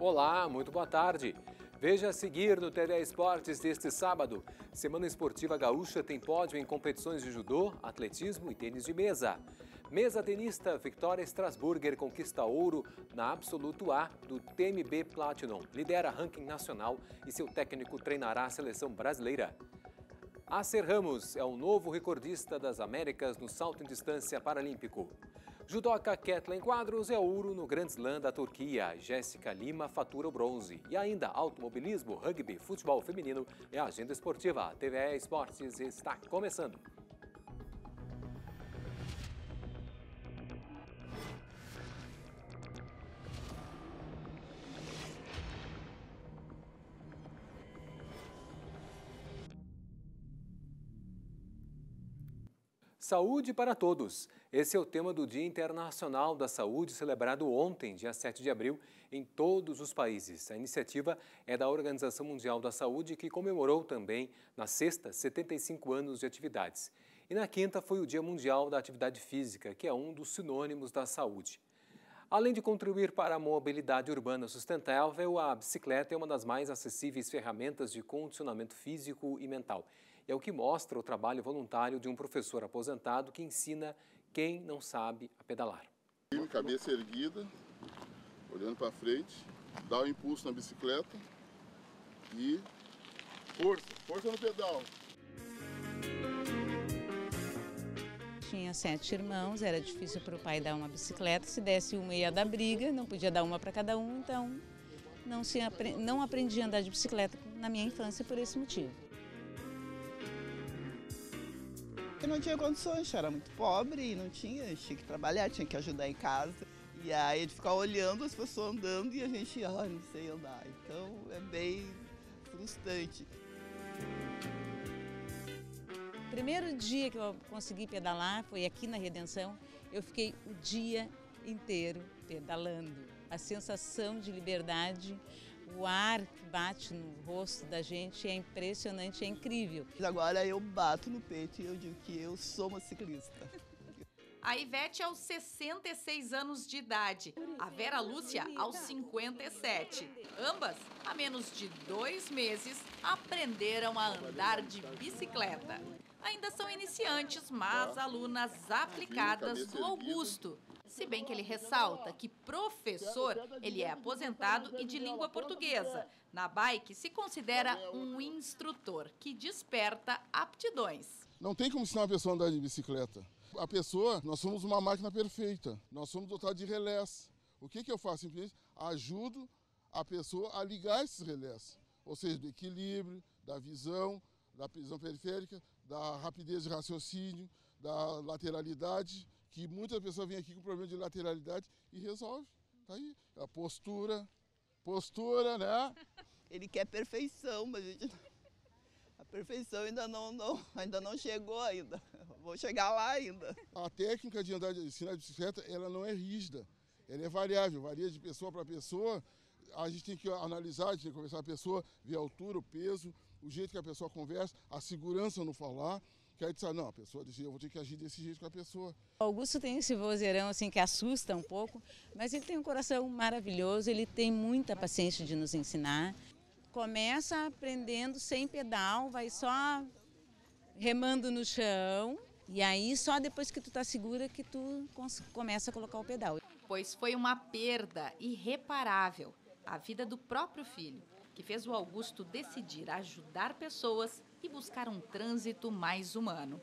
Olá, muito boa tarde. Veja a seguir no TV Esportes deste sábado. Semana Esportiva Gaúcha tem pódio em competições de judô, atletismo e tênis de mesa. Mesa tenista Victoria Strasburger conquista ouro na Absoluto A do TMB Platinum. Lidera ranking nacional e seu técnico treinará a seleção brasileira. Acer Ramos é o novo recordista das Américas no salto em distância paralímpico. Judoka Kathleen Quadros é ouro no Grand Slam da Turquia. Jéssica Lima fatura o bronze. E ainda automobilismo, rugby, futebol feminino e é agenda esportiva. A TVE Esportes está começando. Saúde para todos. Esse é o tema do Dia Internacional da Saúde, celebrado ontem, dia 7 de abril, em todos os países. A iniciativa é da Organização Mundial da Saúde, que comemorou também, na sexta, 75 anos de atividades. E na quinta foi o Dia Mundial da Atividade Física, que é um dos sinônimos da saúde. Além de contribuir para a mobilidade urbana sustentável, a bicicleta é uma das mais acessíveis ferramentas de condicionamento físico e mental. É o que mostra o trabalho voluntário de um professor aposentado que ensina quem não sabe a pedalar. Cabeça erguida, olhando para frente, dá o um impulso na bicicleta e força, força no pedal. Tinha sete irmãos, era difícil para o pai dar uma bicicleta, se desse uma ia dar briga, não podia dar uma para cada um, então não, se, não aprendi a andar de bicicleta na minha infância por esse motivo. Porque não tinha condições, era muito pobre e não tinha, tinha que trabalhar, tinha que ajudar em casa. E aí de ficar olhando as pessoas andando e a gente, ah, não sei andar. Então é bem frustrante. O primeiro dia que eu consegui pedalar foi aqui na Redenção. Eu fiquei o dia inteiro pedalando. A sensação de liberdade o ar que bate no rosto da gente é impressionante, é incrível. Agora eu bato no peito e eu digo que eu sou uma ciclista. A Ivete é aos 66 anos de idade, a Vera Lúcia aos 57. Ambas, há menos de dois meses, aprenderam a andar de bicicleta. Ainda são iniciantes, mas alunas aplicadas do Augusto, se bem que ele ressalta que professor, ele é aposentado e de língua portuguesa. Na bike, se considera um instrutor que desperta aptidões. Não tem como ensinar uma pessoa a andar de bicicleta. A pessoa, nós somos uma máquina perfeita, nós somos dotados de relés. O que, que eu faço? Simplesmente ajudo a pessoa a ligar esses relés, ou seja, do equilíbrio, da visão, da prisão periférica, da rapidez de raciocínio, da lateralidade que muita pessoa vem aqui com problema de lateralidade e resolve. Tá aí, a postura, postura, né? Ele quer perfeição, mas a, gente... a perfeição ainda não, não, ainda não chegou ainda. Vou chegar lá ainda. A técnica de andar de ensinar de bicicleta, ela não é rígida. Ela é variável, varia de pessoa para pessoa. A gente tem que analisar, a gente tem que conversar com a pessoa, ver a altura, o peso, o jeito que a pessoa conversa, a segurança no falar que aí disse, não, a pessoa disse, eu vou ter que agir desse jeito com a pessoa. O Augusto tem esse vozeirão assim que assusta um pouco, mas ele tem um coração maravilhoso, ele tem muita paciência de nos ensinar. Começa aprendendo sem pedal, vai só remando no chão, e aí só depois que tu tá segura que tu começa a colocar o pedal. Pois foi uma perda irreparável, a vida do próprio filho que fez o Augusto decidir ajudar pessoas e buscar um trânsito mais humano.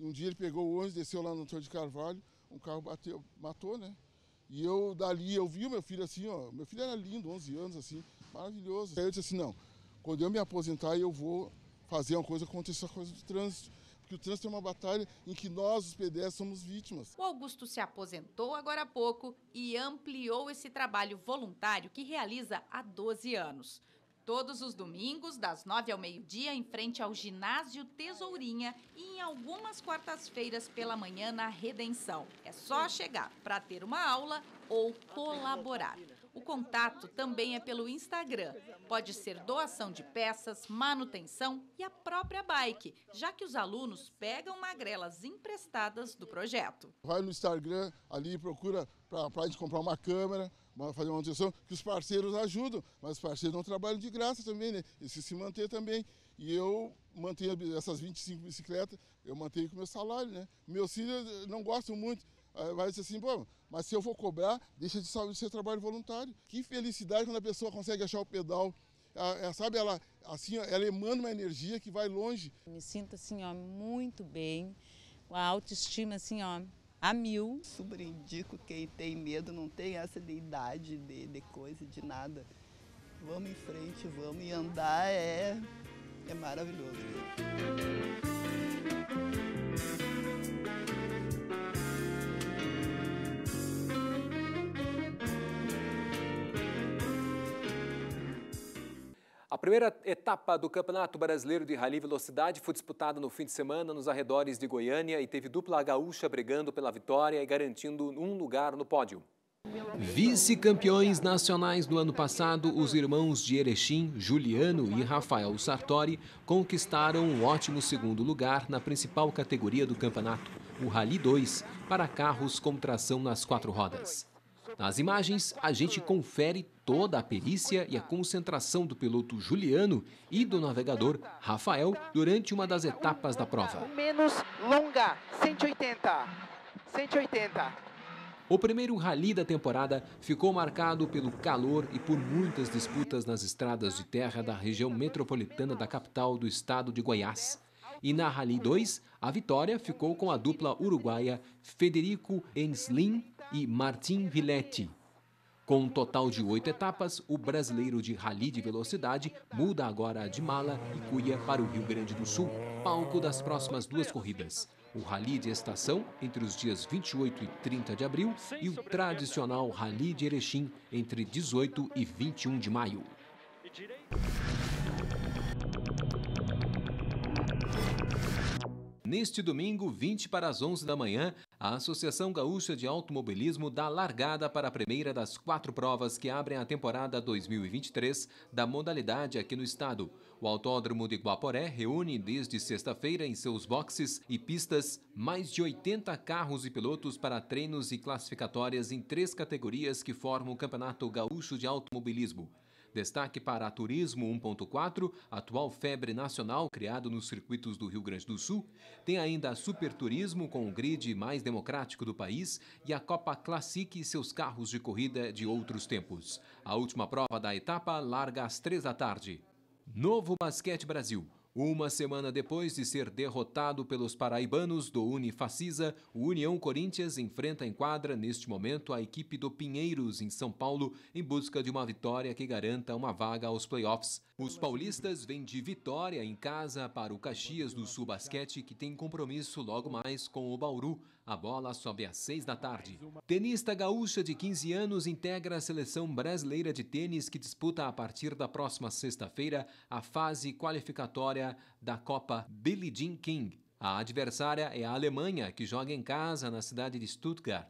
Um dia ele pegou o ônibus, desceu lá no Antônio de Carvalho, um carro bateu, matou, né? E eu dali, eu vi o meu filho assim, ó, meu filho era lindo, 11 anos assim, maravilhoso. Aí eu disse assim, não, quando eu me aposentar eu vou fazer uma coisa contra essa coisa do trânsito, porque o trânsito é uma batalha em que nós, os pedestres, somos vítimas. O Augusto se aposentou agora há pouco e ampliou esse trabalho voluntário que realiza há 12 anos. Todos os domingos, das nove ao meio-dia, em frente ao ginásio Tesourinha e em algumas quartas-feiras pela manhã na Redenção. É só chegar para ter uma aula ou colaborar. O contato também é pelo Instagram. Pode ser doação de peças, manutenção e a própria bike, já que os alunos pegam magrelas emprestadas do projeto. Vai no Instagram ali procura para a gente comprar uma câmera, fazer uma manutenção, que os parceiros ajudam, mas os parceiros não trabalham de graça também, né? E se manter também. E eu mantenho essas 25 bicicletas, eu mantenho com o meu salário, né? Meus filhos eh, não gostam muito, vai dizer assim, Pô, mas se eu vou cobrar, deixa de ser trabalho voluntário. Que felicidade quando a pessoa consegue achar o pedal, a, a, sabe, ela, assim, ela emana uma energia que vai longe. Me sinto assim, ó, muito bem, com a autoestima assim, ó, a mil. Subrindico quem tem medo, não tem essa de idade, de, de coisa, de nada. Vamos em frente, vamos. E andar é, é maravilhoso. primeira etapa do Campeonato Brasileiro de Rally Velocidade foi disputada no fim de semana nos arredores de Goiânia e teve dupla gaúcha brigando pela vitória e garantindo um lugar no pódio. Vice-campeões nacionais do ano passado, os irmãos de Erechim, Juliano e Rafael Sartori, conquistaram um ótimo segundo lugar na principal categoria do campeonato, o Rally 2, para carros com tração nas quatro rodas. Nas imagens, a gente confere toda a perícia e a concentração do piloto Juliano e do navegador Rafael durante uma das etapas da prova. Menos longa, 180. 180. O primeiro rally da temporada ficou marcado pelo calor e por muitas disputas nas estradas de terra da região metropolitana da capital do estado de Goiás. E na Rally 2, a vitória ficou com a dupla uruguaia Federico Enslin e Martin Villetti. Com um total de oito etapas, o brasileiro de rally de velocidade muda agora de mala e cuia para o Rio Grande do Sul, palco das próximas duas corridas. O rally de estação, entre os dias 28 e 30 de abril, e o tradicional rally de Erechim, entre 18 e 21 de maio. Neste domingo, 20 para as 11 da manhã, a Associação Gaúcha de Automobilismo dá largada para a primeira das quatro provas que abrem a temporada 2023 da modalidade aqui no estado. O Autódromo de Guaporé reúne desde sexta-feira em seus boxes e pistas mais de 80 carros e pilotos para treinos e classificatórias em três categorias que formam o Campeonato Gaúcho de Automobilismo. Destaque para Turismo 1.4, atual febre nacional criado nos circuitos do Rio Grande do Sul. Tem ainda Superturismo com o grid mais democrático do país e a Copa Classic e seus carros de corrida de outros tempos. A última prova da etapa larga às três da tarde. Novo Basquete Brasil. Uma semana depois de ser derrotado pelos paraibanos do Unifacisa, o União Corinthians enfrenta em quadra neste momento a equipe do Pinheiros em São Paulo em busca de uma vitória que garanta uma vaga aos playoffs. Os paulistas vêm de vitória em casa para o Caxias do Sul Basquete, que tem compromisso logo mais com o Bauru. A bola sobe às seis da tarde. Tenista gaúcha de 15 anos integra a seleção brasileira de tênis que disputa a partir da próxima sexta-feira a fase qualificatória estreia da Copa Billie Jean King. A adversária é a Alemanha, que joga em casa na cidade de Stuttgart.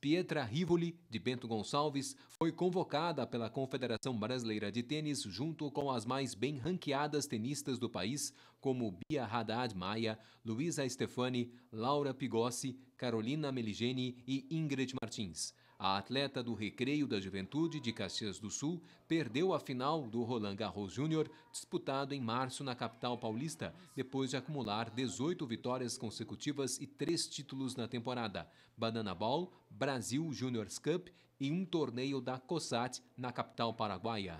Pietra Rivoli, de Bento Gonçalves, foi convocada pela Confederação Brasileira de Tênis junto com as mais bem ranqueadas tenistas do país, como Bia Haddad Maia, Luisa Stefani, Laura Pigossi, Carolina Meligeni e Ingrid Martins. A atleta do Recreio da Juventude de Caxias do Sul perdeu a final do Roland Garros Júnior, disputado em março na capital paulista, depois de acumular 18 vitórias consecutivas e três títulos na temporada: Banana Ball, Brasil Juniors Cup e um torneio da COSAT na capital paraguaia.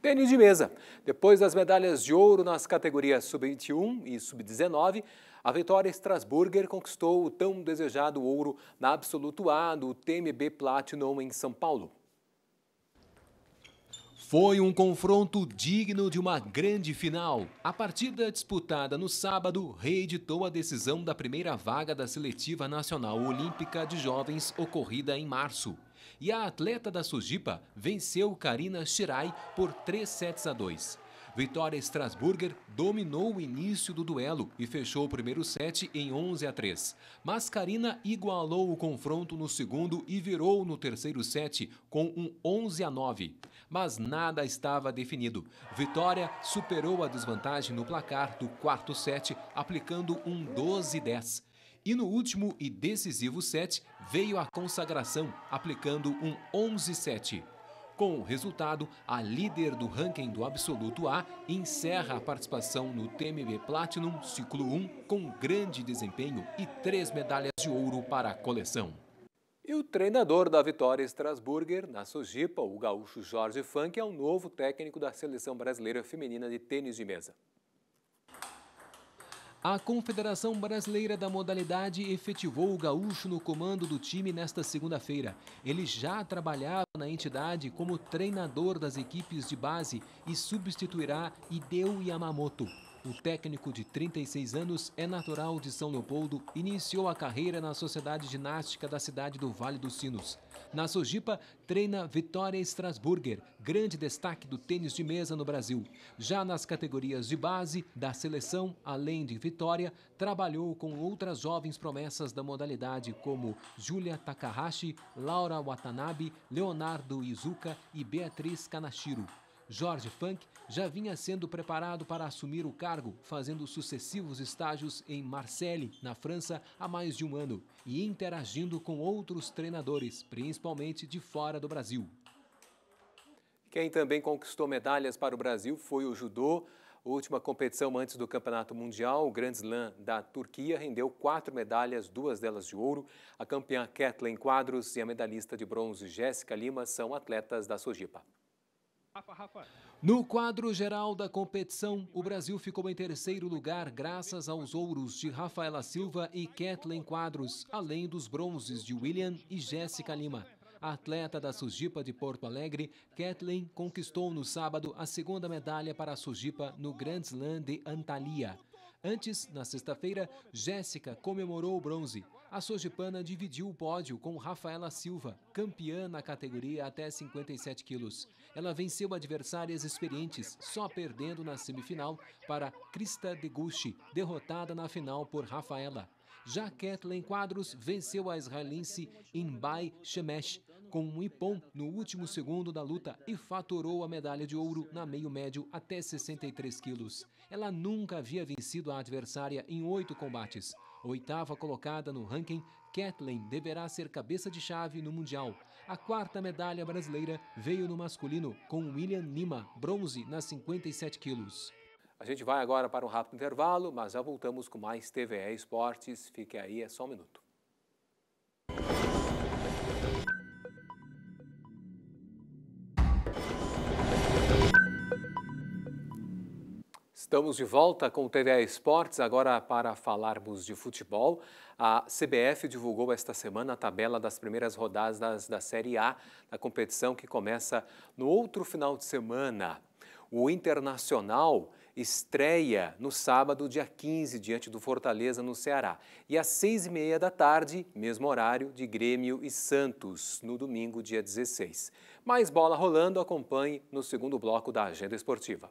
Tênis de mesa. Depois das medalhas de ouro nas categorias sub-21 e sub-19, a vitória Strasburger conquistou o tão desejado ouro na Absoluto A do TMB Platinum em São Paulo. Foi um confronto digno de uma grande final. A partida disputada no sábado reeditou a decisão da primeira vaga da Seletiva Nacional Olímpica de Jovens ocorrida em março. E a atleta da Sujipa venceu Karina Shirai por 3 sets a 2. Vitória Strasburger dominou o início do duelo e fechou o primeiro set em 11 a 3. Mas Karina igualou o confronto no segundo e virou no terceiro set com um 11 a 9. Mas nada estava definido. Vitória superou a desvantagem no placar do quarto set, aplicando um 12 a 10. E no último e decisivo set veio a consagração, aplicando um 11 a 7. Com o resultado, a líder do ranking do Absoluto A encerra a participação no TMB Platinum Ciclo 1 com grande desempenho e três medalhas de ouro para a coleção. E o treinador da Vitória Strasburger, na Sojipa, o gaúcho Jorge Funk, é o novo técnico da seleção brasileira feminina de tênis de mesa. A Confederação Brasileira da Modalidade efetivou o Gaúcho no comando do time nesta segunda-feira. Ele já trabalhava na entidade como treinador das equipes de base e substituirá Hideo Yamamoto. O técnico de 36 anos é natural de São Leopoldo, e iniciou a carreira na Sociedade Ginástica da cidade do Vale dos Sinos. Na Sojipa, treina Vitória Strasburger, grande destaque do tênis de mesa no Brasil. Já nas categorias de base da seleção, além de Vitória, trabalhou com outras jovens promessas da modalidade como Julia Takahashi, Laura Watanabe, Leonardo Izuka e Beatriz Kanashiro. Jorge Funk já vinha sendo preparado para assumir o cargo, fazendo sucessivos estágios em Marseille, na França, há mais de um ano e interagindo com outros treinadores, principalmente de fora do Brasil. Quem também conquistou medalhas para o Brasil foi o judô. A última competição antes do Campeonato Mundial, o Grand Slam da Turquia, rendeu quatro medalhas, duas delas de ouro. A campeã Kathleen Quadros e a medalhista de bronze Jéssica Lima são atletas da Sojipa. No quadro geral da competição, o Brasil ficou em terceiro lugar graças aos ouros de Rafaela Silva e Kathleen Quadros, além dos bronzes de William e Jéssica Lima. atleta da Sujipa de Porto Alegre, Kathleen, conquistou no sábado a segunda medalha para a Sujipa no Grand Slam de Antalya. Antes, na sexta-feira, Jéssica comemorou o bronze. A Sojipana dividiu o pódio com Rafaela Silva, campeã na categoria até 57 quilos. Ela venceu adversárias experientes, só perdendo na semifinal para Krista Deguchi, derrotada na final por Rafaela. Já Kathleen Quadros venceu a israelense Inbay Shemesh com um ipon no último segundo da luta e faturou a medalha de ouro na meio médio até 63 quilos. Ela nunca havia vencido a adversária em oito combates. Oitava colocada no ranking, Kathleen deverá ser cabeça de chave no Mundial. A quarta medalha brasileira veio no masculino com William Lima, bronze nas 57 quilos. A gente vai agora para um rápido intervalo, mas já voltamos com mais TVE Esportes. Fique aí, é só um minuto. Estamos de volta com o TV Esportes, agora para falarmos de futebol. A CBF divulgou esta semana a tabela das primeiras rodadas das, da Série A, da competição que começa no outro final de semana. O Internacional estreia no sábado, dia 15, diante do Fortaleza, no Ceará. E às seis e meia da tarde, mesmo horário, de Grêmio e Santos, no domingo, dia 16. Mais bola rolando, acompanhe no segundo bloco da Agenda Esportiva.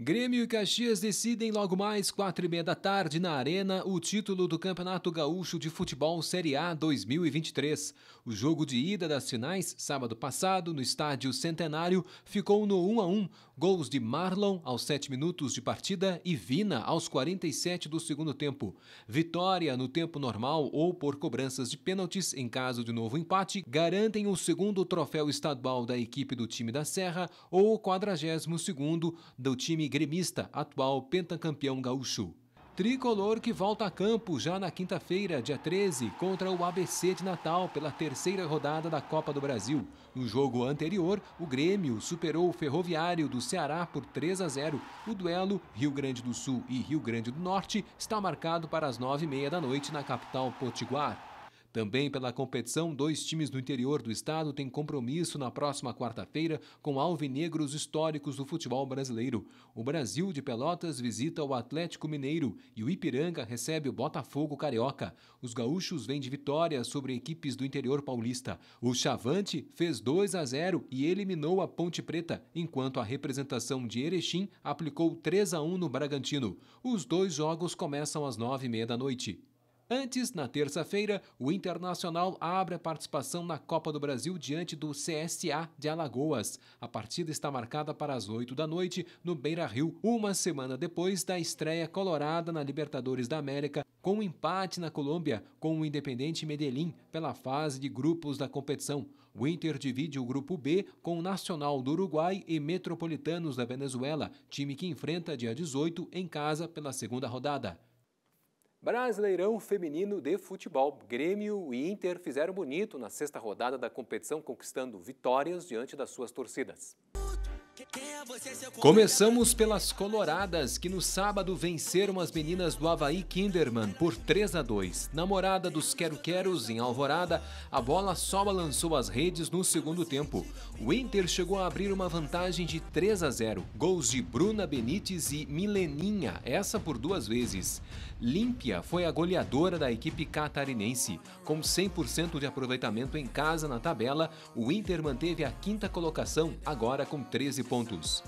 Grêmio e Caxias decidem logo mais, quatro e meia da tarde, na Arena, o título do Campeonato Gaúcho de Futebol Série A 2023. O jogo de ida das finais, sábado passado, no estádio Centenário, ficou no 1 a 1 gols de Marlon aos sete minutos de partida e Vina aos 47 do segundo tempo. Vitória no tempo normal ou por cobranças de pênaltis em caso de novo empate, garantem o segundo troféu estadual da equipe do time da Serra ou o 42 segundo do time gremista, atual pentacampeão gaúcho. Tricolor que volta a campo já na quinta-feira, dia 13, contra o ABC de Natal pela terceira rodada da Copa do Brasil. No jogo anterior, o Grêmio superou o Ferroviário do Ceará por 3 a 0. O duelo Rio Grande do Sul e Rio Grande do Norte está marcado para as 9h30 da noite na capital Potiguar. Também pela competição, dois times do interior do estado têm compromisso na próxima quarta-feira com alvinegros históricos do futebol brasileiro. O Brasil de Pelotas visita o Atlético Mineiro e o Ipiranga recebe o Botafogo Carioca. Os gaúchos vêm de vitória sobre equipes do interior paulista. O Chavante fez 2 a 0 e eliminou a Ponte Preta, enquanto a representação de Erechim aplicou 3 a 1 no Bragantino. Os dois jogos começam às 9h30 da noite. Antes, na terça-feira, o Internacional abre a participação na Copa do Brasil diante do CSA de Alagoas. A partida está marcada para as 8 da noite no Beira-Rio, uma semana depois da estreia colorada na Libertadores da América, com um empate na Colômbia com o Independente Medellín pela fase de grupos da competição. O Inter divide o grupo B com o Nacional do Uruguai e Metropolitanos da Venezuela, time que enfrenta dia 18 em casa pela segunda rodada. Brasileirão Feminino de Futebol. Grêmio e Inter fizeram bonito na sexta rodada da competição, conquistando vitórias diante das suas torcidas. Começamos pelas Coloradas, que no sábado venceram as meninas do Havaí Kinderman por 3 a 2. Namorada dos Quero-Queros, em Alvorada, a bola só balançou as redes no segundo tempo. O Inter chegou a abrir uma vantagem de 3 a 0. Gols de Bruna Benítez e Mileninha, essa por duas vezes. Límpia foi a goleadora da equipe catarinense. Com 100% de aproveitamento em casa na tabela, o Inter manteve a quinta colocação, agora com 13 pontos.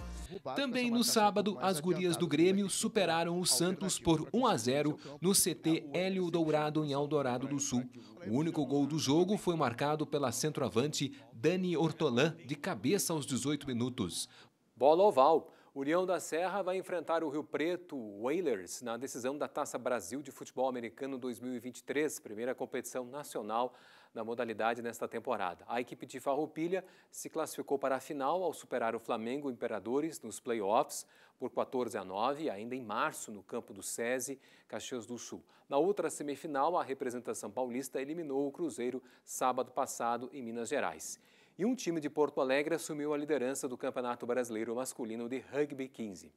Também no sábado, as gurias do Grêmio né? superaram o Santos por 1 a 0 no CT Hélio Dourado em Eldorado do Sul. O único gol do jogo foi marcado pela centroavante Dani Ortolan de cabeça aos 18 minutos. Bola oval. União da Serra vai enfrentar o Rio Preto Whalers na decisão da Taça Brasil de Futebol Americano 2023, primeira competição nacional na modalidade nesta temporada. A equipe de Farroupilha se classificou para a final ao superar o Flamengo Imperadores nos playoffs por 14 a 9, ainda em março, no campo do SESI, Caxias do Sul. Na outra semifinal, a representação paulista eliminou o Cruzeiro sábado passado em Minas Gerais. E um time de Porto Alegre assumiu a liderança do Campeonato Brasileiro Masculino de Rugby 15.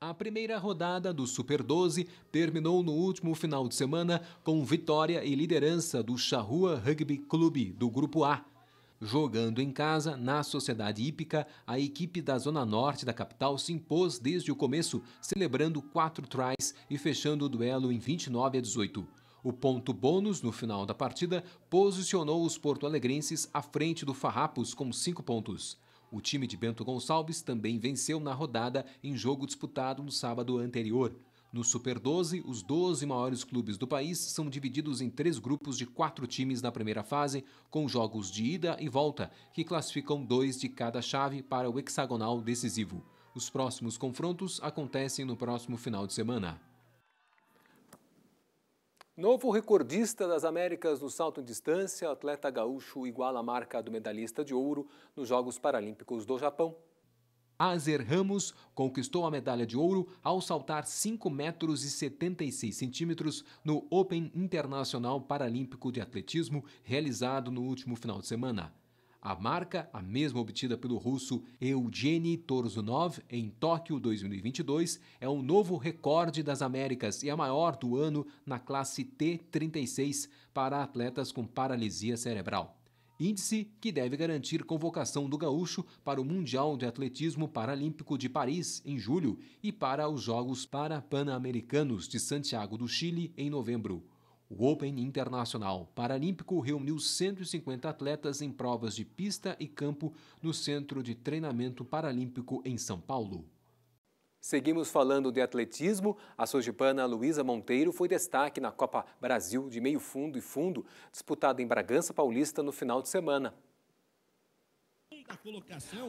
A primeira rodada do Super 12 terminou no último final de semana com vitória e liderança do Charrua Rugby Clube do Grupo A. Jogando em casa, na Sociedade Hípica, a equipe da Zona Norte da capital se impôs desde o começo, celebrando quatro tries e fechando o duelo em 29 a 18. O ponto bônus no final da partida posicionou os porto-alegrenses à frente do Farrapos com cinco pontos. O time de Bento Gonçalves também venceu na rodada em jogo disputado no sábado anterior. No Super 12, os 12 maiores clubes do país são divididos em três grupos de quatro times na primeira fase, com jogos de ida e volta, que classificam dois de cada chave para o hexagonal decisivo. Os próximos confrontos acontecem no próximo final de semana. Novo recordista das Américas no salto em distância, o atleta gaúcho iguala a marca do medalhista de ouro nos Jogos Paralímpicos do Japão. Azer Ramos conquistou a medalha de ouro ao saltar 5 metros e 76 centímetros no Open Internacional Paralímpico de Atletismo realizado no último final de semana. A marca, a mesma obtida pelo russo Eugeny Torzunov em Tóquio 2022, é um novo recorde das Américas e a maior do ano na classe T36 para atletas com paralisia cerebral índice que deve garantir convocação do gaúcho para o Mundial de Atletismo Paralímpico de Paris em julho e para os Jogos Parapanamericanos americanos de Santiago do Chile em novembro. O Open Internacional Paralímpico reuniu 150 atletas em provas de pista e campo no Centro de Treinamento Paralímpico em São Paulo. Seguimos falando de atletismo. A sojipana Luísa Monteiro foi destaque na Copa Brasil de meio fundo e fundo, disputada em Bragança Paulista no final de semana.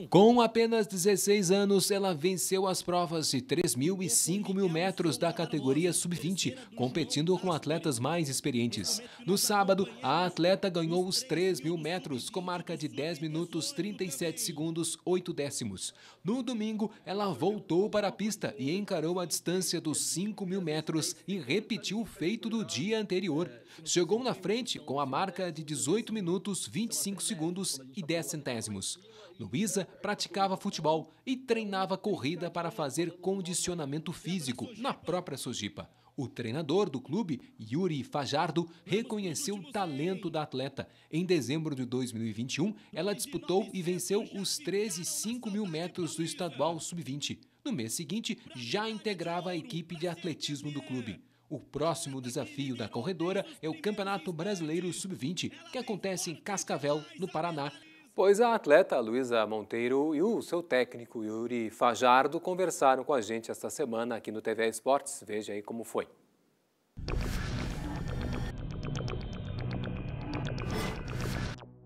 Com apenas 16 anos, ela venceu as provas de 3 mil e 5 mil metros da categoria sub-20, competindo com atletas mais experientes. No sábado, a atleta ganhou os 3 mil metros com marca de 10 minutos 37 segundos 8 décimos. No domingo, ela voltou para a pista e encarou a distância dos 5 mil metros e repetiu o feito do dia anterior. Chegou na frente com a marca de 18 minutos 25 segundos e 10 centésimos. Luísa praticava futebol e treinava corrida para fazer condicionamento físico na própria Sojipa. O treinador do clube, Yuri Fajardo, reconheceu o talento da atleta. Em dezembro de 2021, ela disputou e venceu os 13 5 mil metros do estadual sub-20. No mês seguinte, já integrava a equipe de atletismo do clube. O próximo desafio da corredora é o Campeonato Brasileiro Sub-20, que acontece em Cascavel, no Paraná, Pois a atleta Luísa Monteiro e o seu técnico Yuri Fajardo conversaram com a gente esta semana aqui no TV Esportes. Veja aí como foi.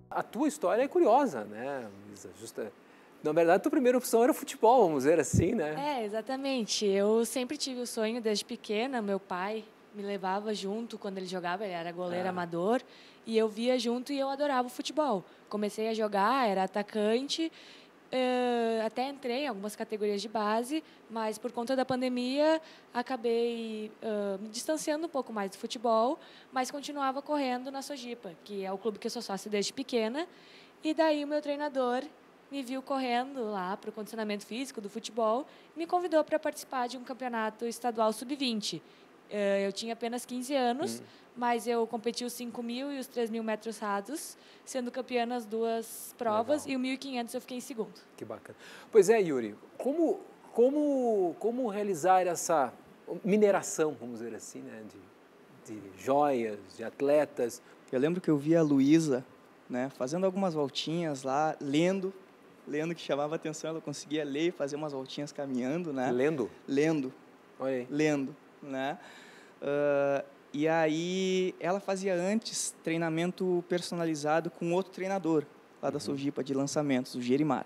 A tua história é curiosa, né, Luísa? Justa... Na verdade, a tua primeira opção era o futebol, vamos dizer assim, né? É, exatamente. Eu sempre tive o sonho desde pequena, meu pai me levava junto quando ele jogava, ele era goleiro ah. amador, e eu via junto e eu adorava o futebol comecei a jogar, era atacante. Uh, até entrei em algumas categorias de base, mas por conta da pandemia acabei uh, me distanciando um pouco mais do futebol, mas continuava correndo na Sojipa, que é o clube que eu sou sócio desde pequena. E daí o meu treinador me viu correndo lá para o condicionamento físico do futebol e me convidou para participar de um campeonato estadual sub-20, eh, eu tinha apenas 15 anos, hum. mas eu competi os 5 mil e os 3 mil metros rasos, sendo campeã nas duas provas, Legal. e o 1.500 eu fiquei em segundo. Que bacana. Pois é, Yuri, como, como, como realizar essa mineração, vamos dizer assim, né, de, de joias, de atletas? Eu lembro que eu vi a Luísa né, fazendo algumas voltinhas lá, lendo, lendo que chamava atenção, ela conseguia ler e fazer umas voltinhas caminhando, né? Lendo? Lendo. Oi. Lendo, né? Uh, e aí ela fazia antes treinamento personalizado com outro treinador lá da uhum. Sojipa de lançamentos, o Jerimar,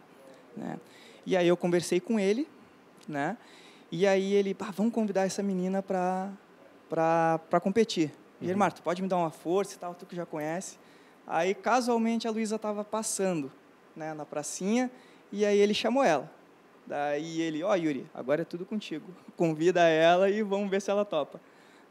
né? E aí eu conversei com ele, né? E aí ele, ah, vamos convidar essa menina para para para competir. Uhum. Jerimar, tu pode me dar uma força e tal, tu que já conhece. Aí casualmente a Luísa estava passando, né, na pracinha, e aí ele chamou ela. Daí ele, ó, oh, Yuri, agora é tudo contigo. Convida ela e vamos ver se ela topa.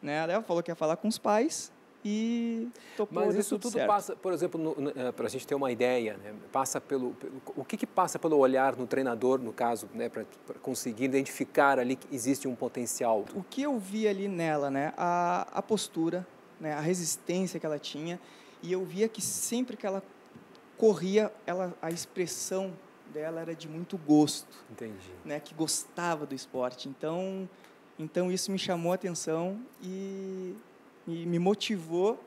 Né? A Léo falou que ia falar com os pais e topou Mas isso tudo, tudo passa, por exemplo, eh, para a gente ter uma ideia, né? passa pelo, pelo, o que, que passa pelo olhar no treinador, no caso, né? para conseguir identificar ali que existe um potencial? O que eu vi ali nela, né? a, a postura, né? a resistência que ela tinha, e eu via que sempre que ela corria, ela, a expressão dela era de muito gosto. Entendi. Né? Que gostava do esporte. Então, então isso me chamou a atenção e, me motivou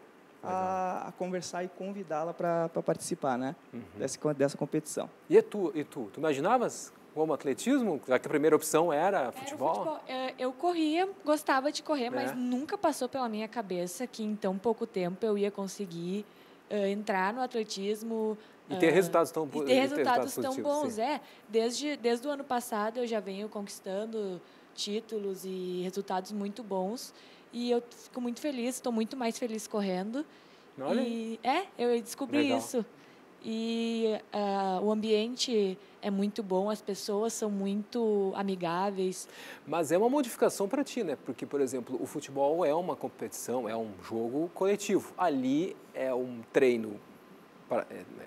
a, a, conversar e convidá-la para participar né, uhum. dessa, dessa competição. E é tu, e tu? Tu imaginavas como atletismo? Já que a primeira opção era futebol? Era futebol. É, eu corria, gostava de correr, é. mas nunca passou pela minha cabeça que em tão pouco tempo eu ia conseguir uh, entrar no atletismo. E ter uh, resultados tão, e ter resultados, resultados tão bons. Sim. É, desde, desde o ano passado eu já venho conquistando títulos e resultados muito bons. E eu fico muito feliz, estou muito mais feliz correndo. Olha. E é, eu descobri Legal. isso. E uh, o ambiente é muito bom, as pessoas são muito amigáveis. Mas é uma modificação para ti, né? Porque, por exemplo, o futebol é uma competição, é um jogo coletivo. Ali é um treino. Para, é, né,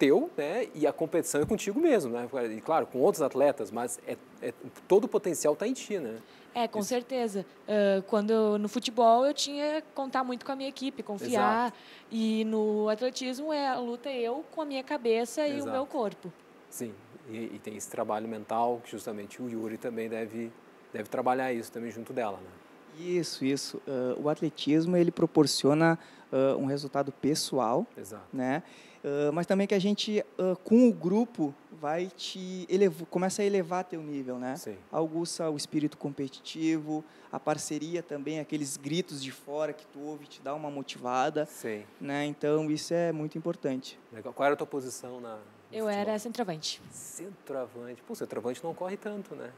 teu, né? E a competição é contigo mesmo, né? E claro, com outros atletas, mas é, é todo o potencial está em ti, né? É, com Isso. certeza. Uh, quando no futebol eu tinha que contar muito com a minha equipe, confiar. Exato. E no atletismo é a luta eu com a minha cabeça Exato. e o meu corpo. Sim, e, e, tem esse trabalho mental que justamente o Yuri também deve, deve trabalhar isso também junto dela, né? Isso, isso. Uh, o atletismo ele proporciona uh, um resultado pessoal, Exato. né? Ah, mas também que a gente, uh, com o grupo, vai te elevo, começa a elevar teu nível, né? Sim. Augusta o espírito competitivo, a parceria também, aqueles gritos de fora que tu ouve te dá uma motivada. Sim. Né? Então isso é muito importante. Qual era a tua posição na? Eu futebol? era centroavante. Centroavante. Pô, centroavante não corre tanto, né?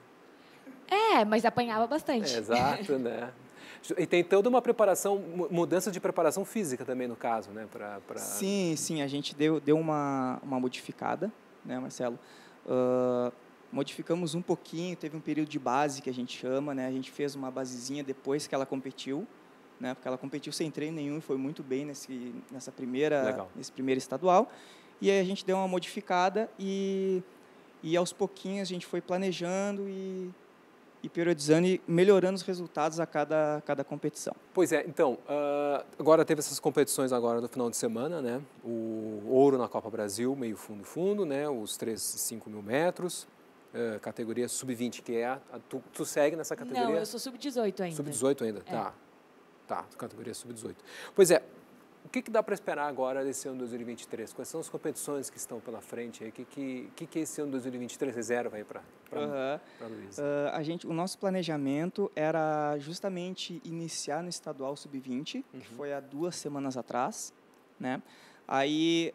É, mas apanhava bastante. É, exato, né? E tem toda uma preparação, mudança de preparação física também no caso, né? Pra, pra... Sim, sim, a gente deu, deu uma, uma modificada, né, Marcelo? Uh, modificamos um pouquinho, teve um período de base que a gente chama, né? A gente fez uma basezinha depois que ela competiu, né? Porque ela competiu sem treino nenhum e foi muito bem nesse, nessa primeira, Legal. nesse primeiro estadual. E aí a gente deu uma modificada e, e aos pouquinhos a gente foi planejando e e periodizando e melhorando os resultados a cada, cada competição. Pois é, então, uh, agora teve essas competições agora no final de semana, né? O ouro na Copa Brasil, meio fundo fundo, né? Os 3 5 mil metros. Uh, categoria sub-20, que é a, a, tu, tu segue nessa categoria? Não, eu sou sub-18 ainda. Sub-18 ainda, é. tá. Tá, categoria sub-18. Pois é, o que, que dá para esperar agora desse ano 2023? Quais são as competições que estão pela frente? O que, que, que, esse ano 2023 reserva para ah, a gente, o nosso planejamento era justamente iniciar no estadual sub-20, uhum. que foi há duas semanas atrás, né? Aí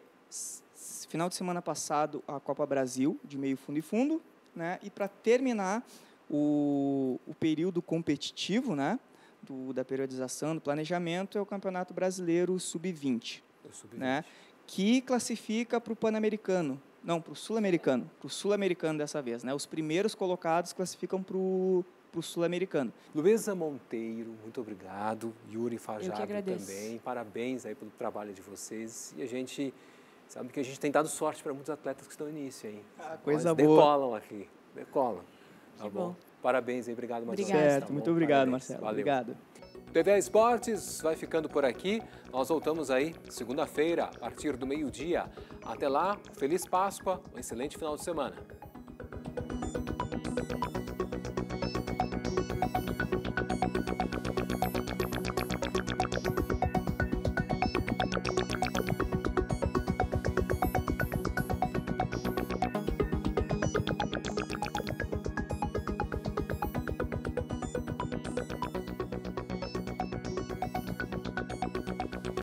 final de semana passado a Copa Brasil de meio fundo e fundo, né? E para terminar o, o período competitivo, né? do, da periodização, do planejamento, é o Campeonato Brasileiro Sub-20, é sub né? que classifica para o Pan-Americano, não, para o Sul-Americano, para o Sul-Americano dessa vez. Né? Os primeiros colocados classificam para o para o sul-americano. Luísa Monteiro, muito obrigado. Yuri Fajardo também. Parabéns aí pelo trabalho de vocês. E a gente sabe que a gente tem dado sorte para muitos atletas que estão no início aí. Ah, coisa boa. Decolam aqui, decolam. Tá bom. bom. Parabéns e obrigado Marcelo. Obrigada. Certo, tá muito obrigado, parabéns. Marcelo. Valeu. Obrigado. TV Esportes vai ficando por aqui. Nós voltamos aí segunda-feira, a partir do meio-dia. Até lá, feliz Páscoa, um excelente final de semana.